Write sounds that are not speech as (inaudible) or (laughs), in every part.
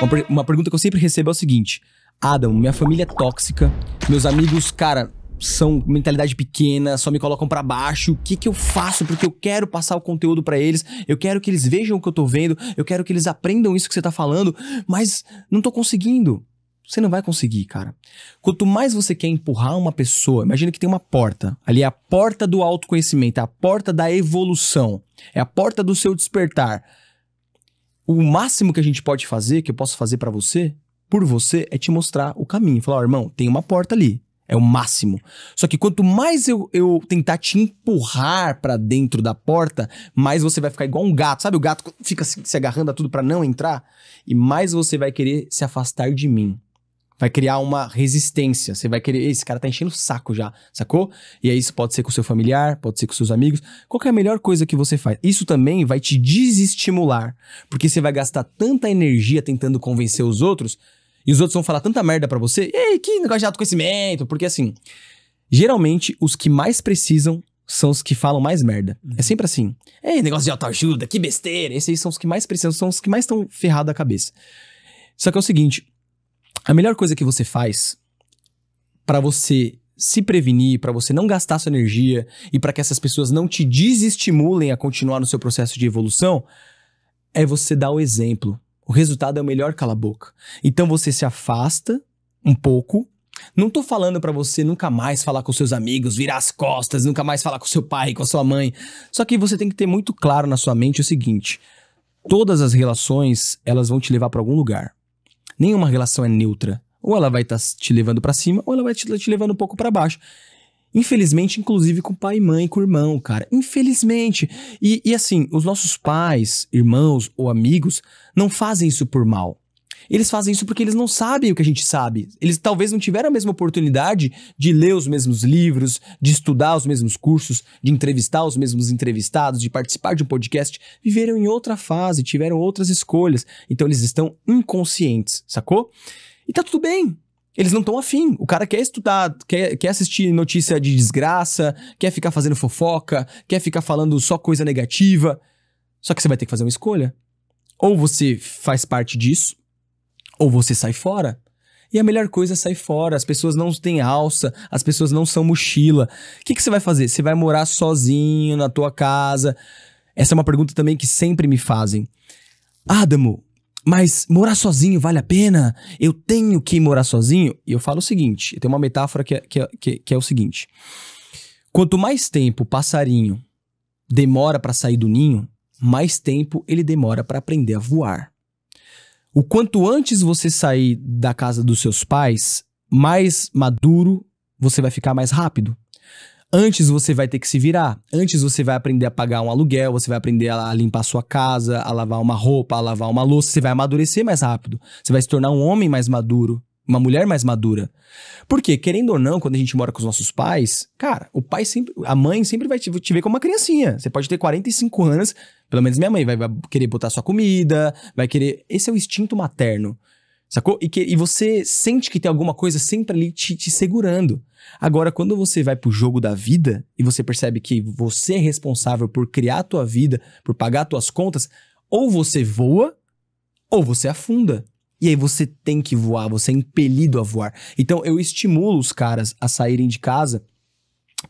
Uma, uma pergunta que eu sempre recebo é o seguinte: Adam, minha família é tóxica, meus amigos, cara, são mentalidade pequena, só me colocam para baixo. O que que eu faço? Porque eu quero passar o conteúdo para eles, eu quero que eles vejam o que eu tô vendo, eu quero que eles aprendam isso que você tá falando, mas não tô conseguindo. Você não vai conseguir, cara. Quanto mais você quer empurrar uma pessoa, imagina que tem uma porta. Ali é a porta do autoconhecimento, é a porta da evolução, é a porta do seu despertar o máximo que a gente pode fazer, que eu posso fazer para você, por você, é te mostrar o caminho. Falar, oh, irmão, tem uma porta ali. É o máximo. Só que quanto mais eu, eu tentar te empurrar para dentro da porta, mais você vai ficar igual um gato. Sabe, o gato fica se, se agarrando a tudo para não entrar? E mais você vai querer se afastar de mim vai criar uma resistência. Você vai querer, esse cara tá enchendo o saco já, sacou? E aí isso pode ser com seu familiar, pode ser com seus amigos. Qual é a melhor coisa que você faz? Isso também vai te desestimular, porque você vai gastar tanta energia tentando convencer os outros, e os outros vão falar tanta merda para você. Ei, que negócio de autoconhecimento, porque assim, geralmente os que mais precisam são os que falam mais merda. Uhum. É sempre assim. Ei, negócio de autoajuda, que besteira. Esses aí são os que mais precisam, são os que mais estão ferrados a cabeça. Só que é o seguinte, a melhor coisa que você faz para você se prevenir, para você não gastar sua energia e para que essas pessoas não te desestimulem a continuar no seu processo de evolução, é você dar o exemplo. O resultado é o melhor cala-boca. Então você se afasta um pouco. Não tô falando para você nunca mais falar com seus amigos, virar as costas, nunca mais falar com seu pai, com a sua mãe. Só que você tem que ter muito claro na sua mente o seguinte: todas as relações, elas vão te levar para algum lugar. Nenhuma relação é neutra. Ou ela vai estar tá te levando para cima, ou ela vai te, te levando um pouco para baixo. Infelizmente, inclusive com pai, mãe, com irmão, cara. Infelizmente. E, e assim, os nossos pais, irmãos ou amigos não fazem isso por mal. Eles fazem isso porque eles não sabem o que a gente sabe. Eles talvez não tiveram a mesma oportunidade de ler os mesmos livros, de estudar os mesmos cursos, de entrevistar os mesmos entrevistados, de participar de um podcast. Viveram em outra fase, tiveram outras escolhas. Então eles estão inconscientes, sacou? E tá tudo bem, eles não estão afim. O cara quer estudar, quer, quer assistir notícia de desgraça, quer ficar fazendo fofoca, quer ficar falando só coisa negativa. Só que você vai ter que fazer uma escolha. Ou você faz parte disso, ou você sai fora. E a melhor coisa é sair fora. As pessoas não têm alça, as pessoas não são mochila. O que, que você vai fazer? Você vai morar sozinho na tua casa? Essa é uma pergunta também que sempre me fazem. Adamo, mas morar sozinho vale a pena? Eu tenho que morar sozinho? E eu falo o seguinte: eu tenho uma metáfora que é, que, é, que é o seguinte. Quanto mais tempo o passarinho demora para sair do ninho, mais tempo ele demora para aprender a voar. O quanto antes você sair da casa dos seus pais, mais maduro você vai ficar mais rápido. Antes você vai ter que se virar. Antes você vai aprender a pagar um aluguel, você vai aprender a limpar sua casa, a lavar uma roupa, a lavar uma louça. Você vai amadurecer mais rápido. Você vai se tornar um homem mais maduro uma mulher mais madura. Porque, querendo ou não, quando a gente mora com os nossos pais, cara, o pai sempre. A mãe sempre vai te, te ver como uma criancinha. Você pode ter 45 anos, pelo menos minha mãe, vai, vai querer botar sua comida, vai querer. Esse é o instinto materno. Sacou? E, que, e você sente que tem alguma coisa sempre ali te, te segurando. Agora, quando você vai pro jogo da vida e você percebe que você é responsável por criar a tua vida, por pagar as tuas contas, ou você voa, ou você afunda. E aí você tem que voar, você é impelido a voar. Então eu estimulo os caras a saírem de casa,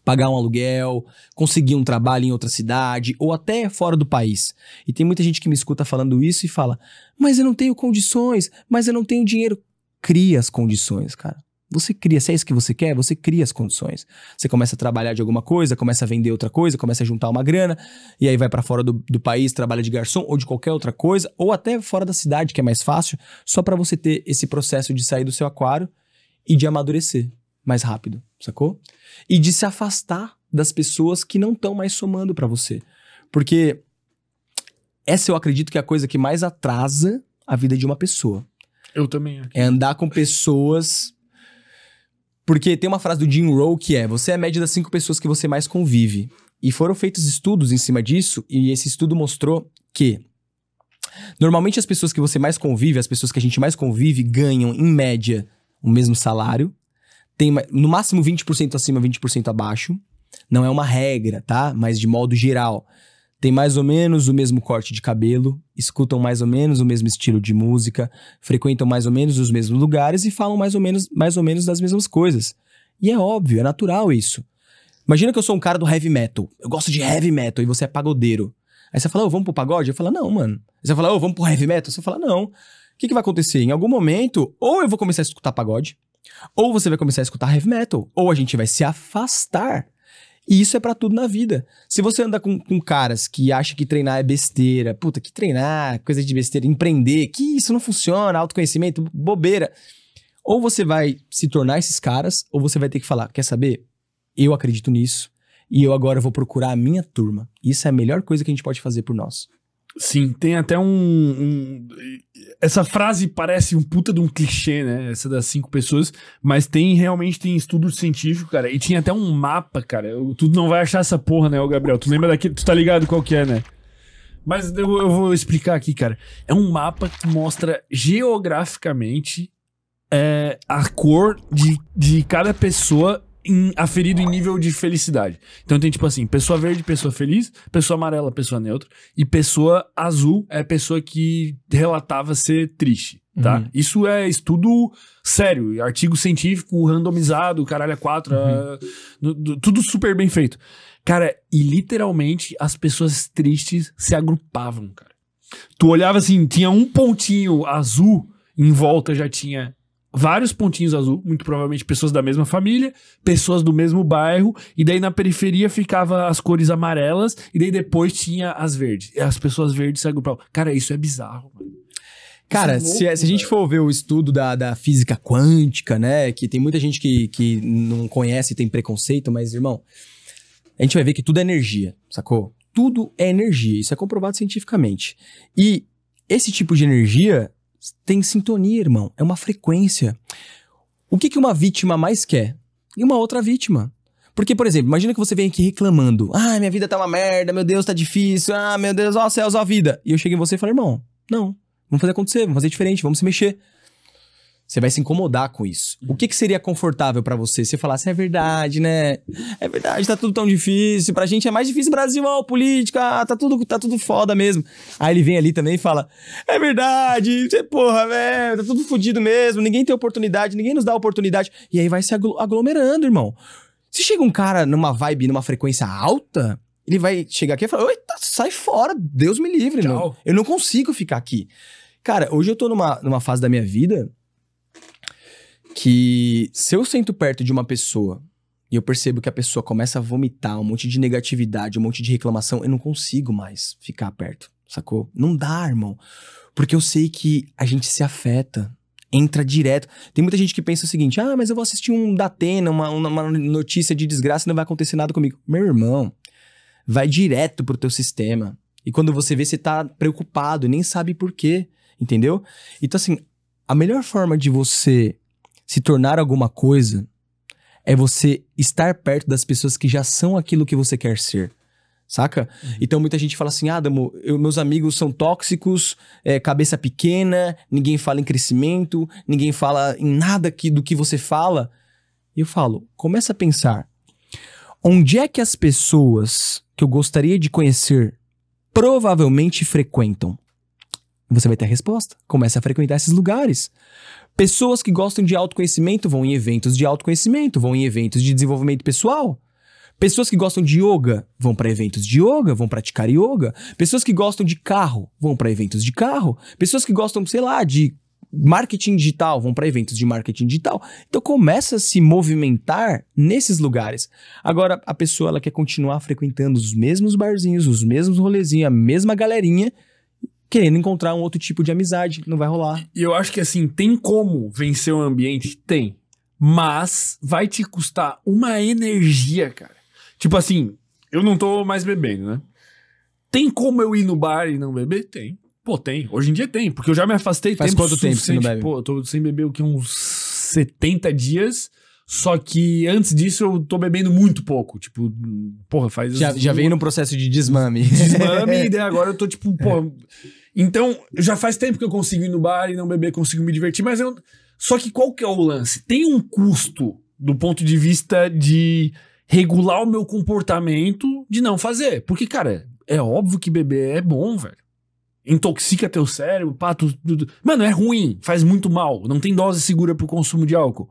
pagar um aluguel, conseguir um trabalho em outra cidade ou até fora do país. E tem muita gente que me escuta falando isso e fala: "Mas eu não tenho condições, mas eu não tenho dinheiro". Cria as condições, cara. Você cria, se é isso que você quer, você cria as condições. Você começa a trabalhar de alguma coisa, começa a vender outra coisa, começa a juntar uma grana, e aí vai para fora do, do, país, trabalha de garçom ou de qualquer outra coisa, ou até fora da cidade, que é mais fácil, só para você ter esse processo de sair do seu aquário e de amadurecer mais rápido, sacou? E de se afastar das pessoas que não estão mais somando para você. Porque essa eu acredito que é a coisa que mais atrasa a vida de uma pessoa. Eu também. Aqui. É andar com pessoas porque tem uma frase do Jim Rowe que é: você é a média das cinco pessoas que você mais convive. E foram feitos estudos em cima disso, e esse estudo mostrou que normalmente as pessoas que você mais convive, as pessoas que a gente mais convive, ganham, em média, o mesmo salário, tem no máximo 20% acima, 20% abaixo. Não é uma regra, tá? Mas de modo geral têm mais ou menos o mesmo corte de cabelo, escutam mais ou menos o mesmo estilo de música, frequentam mais ou menos os mesmos lugares e falam mais ou menos, mais ou menos das mesmas coisas. E é óbvio, é natural isso. Imagina que eu sou um cara do heavy metal. Eu gosto de heavy metal e você é pagodeiro. Aí você fala, oh, vamos pro pagode? Eu falo, não, mano. Aí você fala, oh, vamos pro heavy metal? Você fala, não. O que, que vai acontecer? Em algum momento, ou eu vou começar a escutar pagode, ou você vai começar a escutar heavy metal, ou a gente vai se afastar. E isso é para tudo na vida. Se você anda com, com caras que acham que treinar é besteira, puta, que treinar, coisa de besteira, empreender, que isso não funciona, autoconhecimento, bobeira. Ou você vai se tornar esses caras, ou você vai ter que falar, quer saber? Eu acredito nisso e eu agora vou procurar a minha turma. Isso é a melhor coisa que a gente pode fazer por nós. Sim, tem até um, um, Essa frase parece um puta de um clichê, né? Essa das cinco pessoas, mas tem realmente tem estudo científico, cara. E tinha até um mapa, cara. Eu, tu não vai achar essa porra, né, Gabriel? Tu lembra daquele. Tu tá ligado qual que é, né? Mas eu, eu vou explicar aqui, cara. É um mapa que mostra geograficamente é, a cor de, de cada pessoa em, aferido em nível de felicidade. Então tem tipo assim, pessoa verde, pessoa feliz, pessoa amarela, pessoa neutra, e pessoa azul é pessoa que relatava ser triste, tá? Uhum. Isso é estudo sério, artigo científico randomizado, caralho, é quatro, uhum. uh, tudo super bem feito. Cara, e literalmente as pessoas tristes se agrupavam, cara. Tu olhava assim, tinha um pontinho azul, em volta já tinha vários pontinhos azul, muito provavelmente pessoas da mesma família, pessoas do mesmo bairro, e daí na periferia ficava as cores amarelas, e daí depois tinha as verdes. E as pessoas verdes se agrupavam. Cara, isso é bizarro, mano. Cara, é louco, se, se, a gente for ver o estudo da, da física quântica, né? Que tem muita gente que, que não conhece, tem preconceito, mas, irmão, a gente vai ver que tudo é energia, sacou? Tudo é energia, isso é comprovado cientificamente. E esse tipo de energia, tem sintonia, irmão. É uma frequência. O que, que uma vítima mais quer? E uma outra vítima. Porque, por exemplo, imagina que você vem aqui reclamando. Ah, minha vida tá uma merda, meu Deus, tá difícil. Ah, meu Deus, ó céus, ó vida. E eu chego em você e falo, irmão, não. Vamos fazer acontecer, vamos fazer diferente, vamos se mexer. Você vai se incomodar com isso. O que, que seria confortável para você? Você falar assim, é verdade, né? É verdade, tá tudo tão difícil. Pra gente é mais difícil Brasil, ó, política, ah, tá tudo, tá tudo foda mesmo. Aí ele vem ali também e fala, é verdade, porra, velho, é, tá tudo fodido mesmo, ninguém tem oportunidade, ninguém nos dá oportunidade. E aí vai se aglomerando, irmão. Se chega um cara numa vibe, numa frequência alta, ele vai chegar aqui e falar, eita, sai fora, Deus me livre, Tchau. não. Eu não consigo ficar aqui. Cara, hoje eu tô numa, numa fase da minha vida que se eu sento perto de uma pessoa e eu percebo que a pessoa começa a vomitar um monte de negatividade, um monte de reclamação, eu não consigo mais ficar perto, sacou? Não dá, irmão. Porque eu sei que a gente se afeta, entra direto. Tem muita gente que pensa o seguinte: ah, mas eu vou assistir um Datena, uma, uma notícia de desgraça e não vai acontecer nada comigo. Meu irmão, vai direto pro teu sistema. E quando você vê, você tá preocupado e nem sabe por quê, entendeu? Então, assim, a melhor forma de você se tornar alguma coisa é você estar perto das pessoas que já são aquilo que você quer ser. Saca? Uhum. Então muita gente fala assim: Adamo, meus amigos são tóxicos, é, cabeça pequena, ninguém fala em crescimento, ninguém fala em nada que, do que você fala. E eu falo: começa a pensar. Onde é que as pessoas que eu gostaria de conhecer provavelmente frequentam? você vai ter a resposta. Comece a frequentar esses lugares. Pessoas que gostam de autoconhecimento vão em eventos de autoconhecimento, vão em eventos de desenvolvimento pessoal. Pessoas que gostam de yoga vão para eventos de yoga, vão praticar yoga. Pessoas que gostam de carro vão para eventos de carro. Pessoas que gostam, sei lá, de marketing digital, vão para eventos de marketing digital. Então começa a se movimentar nesses lugares. Agora a pessoa ela quer continuar frequentando os mesmos barzinhos, os mesmos rolezinhos, a mesma galerinha querendo encontrar um outro tipo de amizade. Não vai rolar. E eu acho que assim, tem como vencer o ambiente? Tem. Mas vai te custar uma energia, cara. Tipo assim, eu não tô mais bebendo, né? Tem como eu ir no bar e não beber? Tem. Pô, tem. Hoje em dia tem, porque eu já me afastei. Faz tempo quanto tempo você não bebe? Pô, eu tô sem beber o que? Uns 70 dias. Só que antes disso eu tô bebendo muito pouco. Tipo, porra, faz. Já, já veio num (laughs) processo de desmame. Desmame, e daí agora eu tô tipo, (laughs) porra. Então, já faz tempo que eu consigo ir no bar e não beber, consigo me divertir, mas eu. Só que qual que é o lance? Tem um custo do ponto de vista de regular o meu comportamento de não fazer. Porque, cara, é óbvio que beber é bom, velho. Intoxica teu cérebro, pá, tudo. Tu, tu. Mano, é ruim, faz muito mal, não tem dose segura pro consumo de álcool.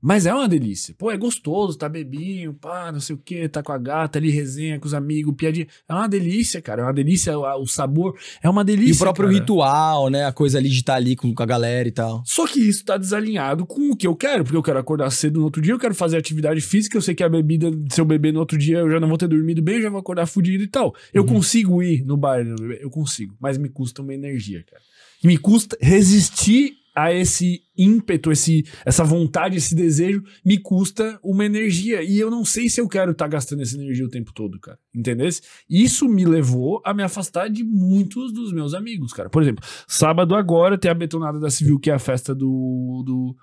Mas é uma delícia. Pô, é gostoso, tá bebinho, pá, não sei o que, tá com a gata ali, resenha com os amigos, piadinha. É uma delícia, cara. É uma delícia, o sabor é uma delícia. E o próprio cara. ritual, né? A coisa ali de estar tá ali com, com, a galera e tal. Só que isso tá desalinhado com o que eu quero, porque eu quero acordar cedo no outro dia, eu quero fazer atividade física, eu sei que a bebida, se eu beber no outro dia, eu já não vou ter dormido bem, eu já vou acordar fudido e tal. Eu uhum. consigo ir no bar, eu consigo, mas me custa uma energia, cara. Me custa resistir a esse ímpeto, esse, essa vontade, esse desejo, me custa uma energia. E eu não sei se eu quero estar tá gastando essa energia o tempo todo, cara. Entendesse? Isso me levou a me afastar de muitos dos meus amigos, cara. Por exemplo, sábado agora tem a Betonada da Civil, que é a festa do, do,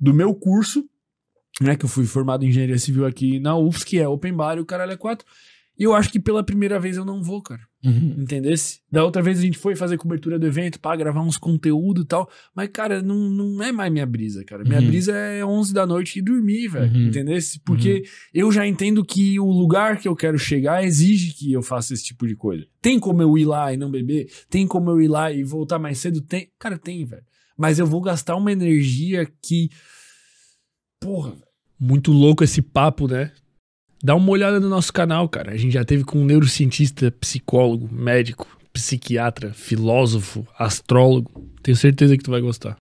do meu curso, né? Que eu fui formado em engenharia civil aqui na UFSC, que é Open Bar e o caralho é quatro. E eu acho que pela primeira vez eu não vou, cara. Uhum. Entendesse? Da outra vez a gente foi fazer cobertura do evento para gravar uns conteúdo e tal. Mas, cara, não, não é mais minha brisa, cara. Minha uhum. brisa é 11 da noite e dormir, velho. Uhum. Entendesse? Porque uhum. eu já entendo que o lugar que eu quero chegar exige que eu faça esse tipo de coisa. Tem como eu ir lá e não beber? Tem como eu ir lá e voltar mais cedo? Tem. Cara, tem, velho. Mas eu vou gastar uma energia que. Porra, muito louco esse papo, né? dá uma olhada no nosso canal, cara. A gente já teve com um neurocientista, psicólogo, médico, psiquiatra, filósofo, astrólogo. Tenho certeza que tu vai gostar.